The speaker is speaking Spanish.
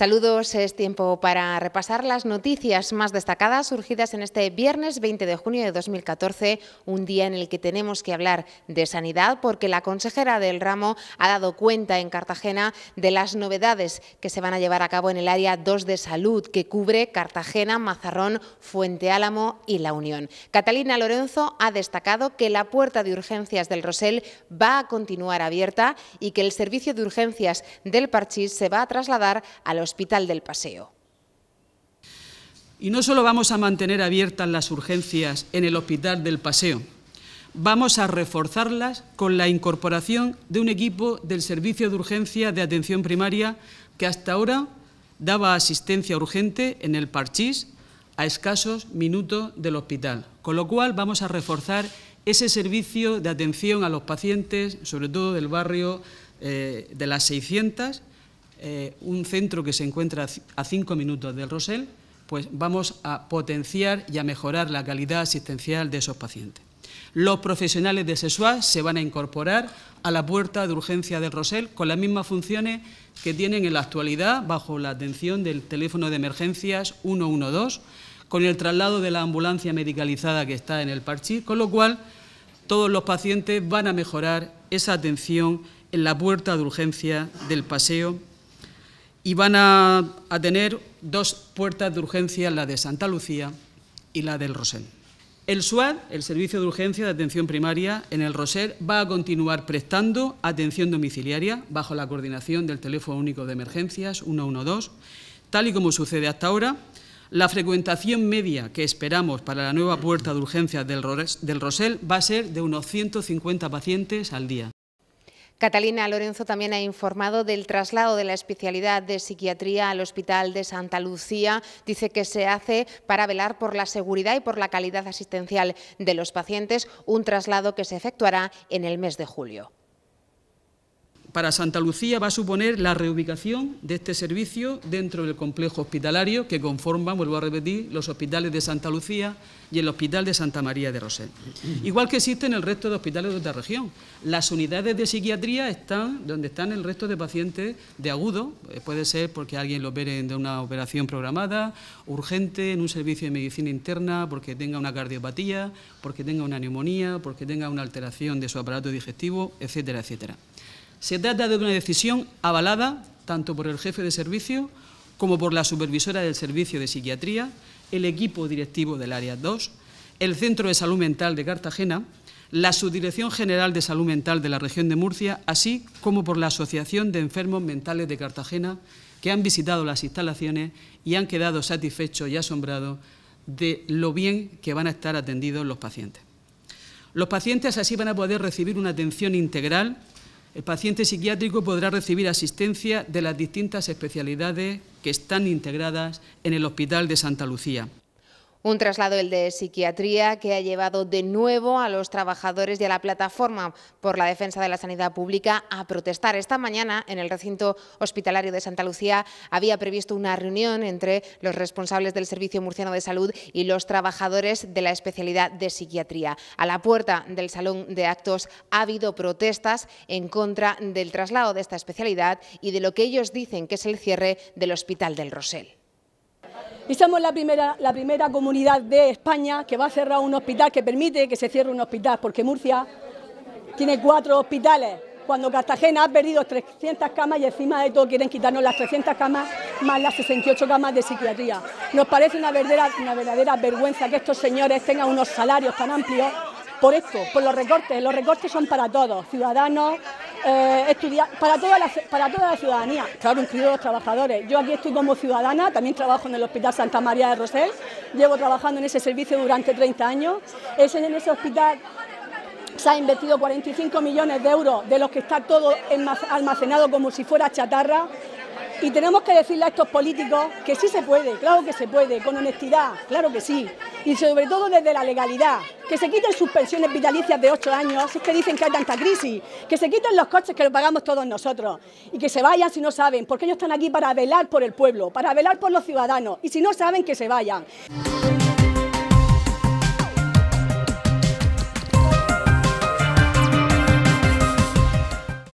Saludos, es tiempo para repasar las noticias más destacadas surgidas en este viernes 20 de junio de 2014, un día en el que tenemos que hablar de sanidad porque la consejera del ramo ha dado cuenta en Cartagena de las novedades que se van a llevar a cabo en el área 2 de salud que cubre Cartagena, Mazarrón, Fuente Álamo y La Unión. Catalina Lorenzo ha destacado que la puerta de urgencias del Rosel va a continuar abierta y que el servicio de urgencias del Parchís se va a trasladar a los Hospital del Paseo. Y no solo vamos a mantener abiertas las urgencias en el Hospital del Paseo, vamos a reforzarlas con la incorporación de un equipo del Servicio de Urgencia de Atención Primaria que hasta ahora daba asistencia urgente en el Parchís a escasos minutos del hospital. Con lo cual vamos a reforzar ese servicio de atención a los pacientes, sobre todo del barrio eh, de las 600, eh, un centro que se encuentra a cinco minutos del Rosell, pues vamos a potenciar y a mejorar la calidad asistencial de esos pacientes. Los profesionales de SESUA se van a incorporar a la puerta de urgencia del Rosell con las mismas funciones que tienen en la actualidad bajo la atención del teléfono de emergencias 112, con el traslado de la ambulancia medicalizada que está en el Parchí, con lo cual todos los pacientes van a mejorar esa atención en la puerta de urgencia del paseo y van a, tener dos puertas de urgencia, la de Santa Lucía y la del Rosel. El SUAD, el Servicio de Urgencia de Atención Primaria, en el Rosel va a continuar prestando atención domiciliaria bajo la coordinación del Teléfono Único de Emergencias 112, tal y como sucede hasta ahora. La frecuentación media que esperamos para la nueva puerta de urgencia del, Rosel va a ser de unos 150 pacientes al día. Catalina Lorenzo también ha informado del traslado de la especialidad de psiquiatría al Hospital de Santa Lucía. Dice que se hace para velar por la seguridad y por la calidad asistencial de los pacientes, un traslado que se efectuará en el mes de julio para Santa Lucía va a suponer la reubicación de este servicio dentro del complejo hospitalario que conforman, vuelvo a repetir, los hospitales de Santa Lucía y el Hospital de Santa María de Rosel. Igual que existe en el resto de hospitales de otra región. Las unidades de psiquiatría están donde están el resto de pacientes de agudo, eh, puede ser porque alguien lo opere de una operación programada, urgente, en un servicio de medicina interna, porque tenga una cardiopatía, porque tenga una neumonía, porque tenga una alteración de su aparato digestivo, etcétera, etcétera. Se trata de una decisión avalada tanto por el jefe de servicio como por la supervisora del servicio de psiquiatría, el equipo directivo del Área 2, el Centro de Salud Mental de Cartagena, la Subdirección General de Salud Mental de la Región de Murcia, así como por la Asociación de Enfermos Mentales de Cartagena, que han visitado las instalaciones y han quedado satisfechos y asombrados de lo bien que van a estar atendidos los pacientes. Los pacientes así van a poder recibir una atención integral el paciente psiquiátrico podrá recibir asistencia de las distintas especialidades que están integradas en el Hospital de Santa Lucía. Un traslado, el de psiquiatría, que ha llevado de nuevo a los trabajadores y a la plataforma por la defensa de la sanidad pública a protestar. Esta mañana, en el recinto hospitalario de Santa Lucía, había previsto una reunión entre los responsables del Servicio Murciano de Salud y los trabajadores de la especialidad de psiquiatría. A la puerta del salón de actos ha habido protestas en contra del traslado de esta especialidad y de lo que ellos dicen que es el cierre del Hospital del Rosell. Y somos la primera, la primera comunidad de España que va a cerrar un hospital, que permite que se cierre un hospital, porque Murcia tiene cuatro hospitales. Cuando Cartagena ha perdido 300 camas y encima de todo quieren quitarnos las 300 camas más las 68 camas de psiquiatría. Nos parece una verdadera, una verdadera vergüenza que estos señores tengan unos salarios tan amplios por esto, por los recortes. Los recortes son para todos, ciudadanos, eh, estudiar para toda, la, para toda la ciudadanía, claro, incluidos los trabajadores. Yo aquí estoy como ciudadana, también trabajo en el Hospital Santa María de Rosel, llevo trabajando en ese servicio durante 30 años. en ese hospital se ha invertido 45 millones de euros, de los que está todo almacenado como si fuera chatarra. Y tenemos que decirle a estos políticos que sí se puede, claro que se puede, con honestidad, claro que sí. Y sobre todo desde la legalidad, que se quiten sus pensiones vitalicias de ocho años, si es que dicen que hay tanta crisis, que se quiten los coches que lo pagamos todos nosotros y que se vayan si no saben, porque ellos están aquí para velar por el pueblo, para velar por los ciudadanos y si no saben que se vayan.